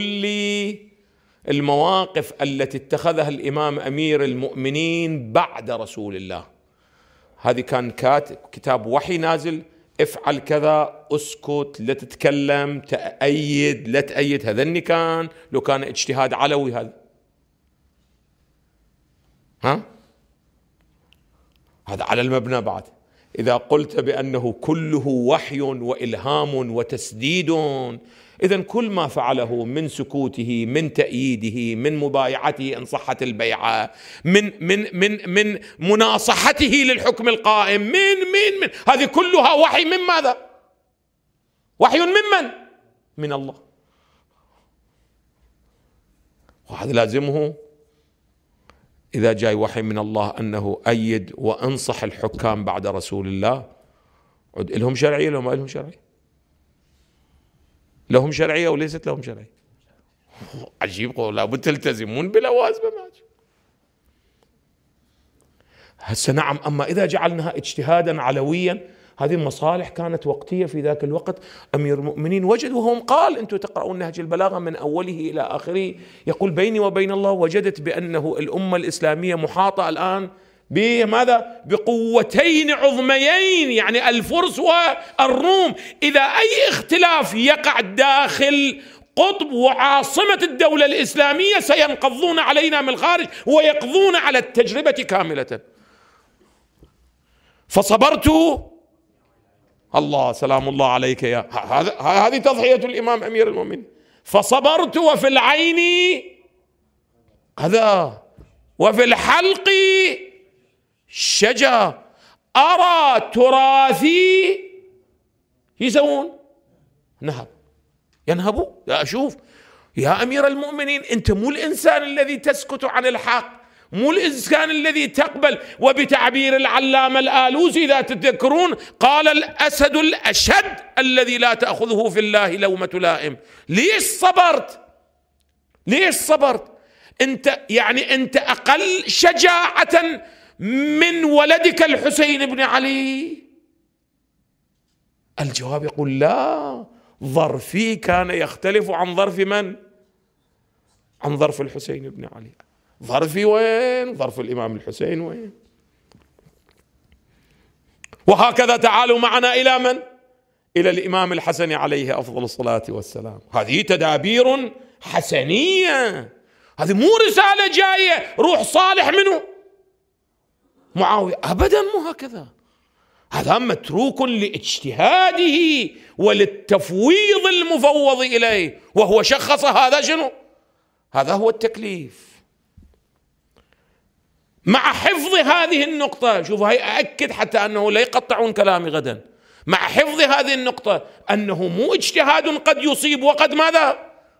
كل المواقف التي اتخذها الامام امير المؤمنين بعد رسول الله هذه كان كتاب وحي نازل افعل كذا اسكت لا تتكلم تأيد لا تأيد هذا كان لو كان اجتهاد علوي هذا ها هذا على المبنى بعد اذا قلت بانه كله وحي والهام وتسديد اذا كل ما فعله من سكوته من تأييده من مبايعته ان صحت البيعه من من من من مناصحته للحكم القائم من من من هذه كلها وحي من ماذا؟ وحي ممن؟ من الله وهذا لازمه إذا جاي وحي من الله أنه أيد وأنصح الحكام بعد رسول الله عد لهم شرعية لو ما لهم شرعية لهم شرعية وليست لهم شرعية عجيب قول لابد تلتزمون بلوازم هسه نعم أما إذا جعلناها اجتهادا علويا هذه مصالح كانت وقتية في ذاك الوقت أمير المؤمنين وجد وهم قال أنتم تقرؤون نهج البلاغة من أوله إلى آخره يقول بيني وبين الله وجدت بأنه الأمة الإسلامية محاطة الآن بماذا بقوتين عظميين يعني الفرس والروم إذا أي اختلاف يقع داخل قطب وعاصمة الدولة الإسلامية سينقضون علينا من الخارج ويقضون على التجربة كاملة فصبرت الله سلام الله عليك يا هذا هذه تضحية الإمام أمير المؤمنين فصبرت وفي العين هذا وفي الحلق شجا أرى تراثي يسوون نهب ينهبوا يا أشوف يا أمير المؤمنين أنت مو الإنسان الذي تسكت عن الحق مو الإنسان الذي تقبل وبتعبير العلامة الآلوسي إذا تذكرون قال الأسد الأشد الذي لا تأخذه في الله لومة لائم ليش صبرت ليش صبرت أنت يعني أنت أقل شجاعة من ولدك الحسين بن علي الجواب يقول لا ظرفي كان يختلف عن ظرف من عن ظرف الحسين بن علي ظرفي وين ظرف الإمام الحسين وين وهكذا تعالوا معنا إلى من إلى الإمام الحسن عليه أفضل الصلاة والسلام هذه تدابير حسنية هذه مو رسالة جاية روح صالح منه معاوية أبدا مو هكذا هذا متروك لاجتهاده وللتفويض المفوض إليه وهو شخص هذا شنو هذا هو التكليف مع حفظ هذه النقطة شوفوا هي أأكد حتى أنه لا يقطعون كلامي غدا مع حفظ هذه النقطة أنه مو اجتهاد قد يصيب وقد ماذا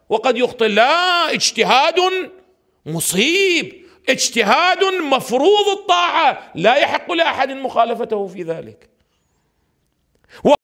وقد يخطئ لا اجتهاد مصيب اجتهاد مفروض الطاعة لا يحق لأحد مخالفته في ذلك